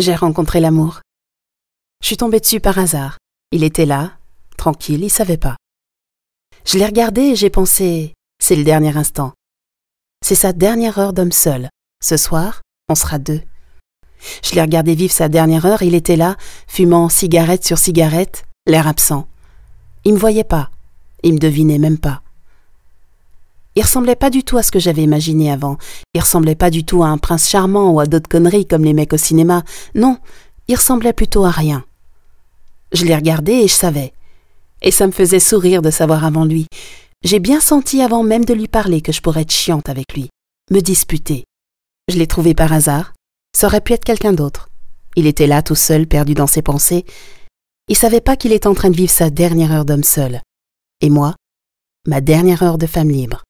j'ai rencontré l'amour. Je suis tombée dessus par hasard. Il était là, tranquille, il savait pas. Je l'ai regardé et j'ai pensé, c'est le dernier instant. C'est sa dernière heure d'homme seul. Ce soir, on sera deux. Je l'ai regardé vivre sa dernière heure, il était là, fumant cigarette sur cigarette, l'air absent. Il me voyait pas, il me devinait même pas. Il ressemblait pas du tout à ce que j'avais imaginé avant. Il ressemblait pas du tout à un prince charmant ou à d'autres conneries comme les mecs au cinéma. Non, il ressemblait plutôt à rien. Je l'ai regardé et je savais. Et ça me faisait sourire de savoir avant lui. J'ai bien senti avant même de lui parler que je pourrais être chiante avec lui, me disputer. Je l'ai trouvé par hasard. Ça aurait pu être quelqu'un d'autre. Il était là tout seul, perdu dans ses pensées. Il savait pas qu'il était en train de vivre sa dernière heure d'homme seul. Et moi, ma dernière heure de femme libre.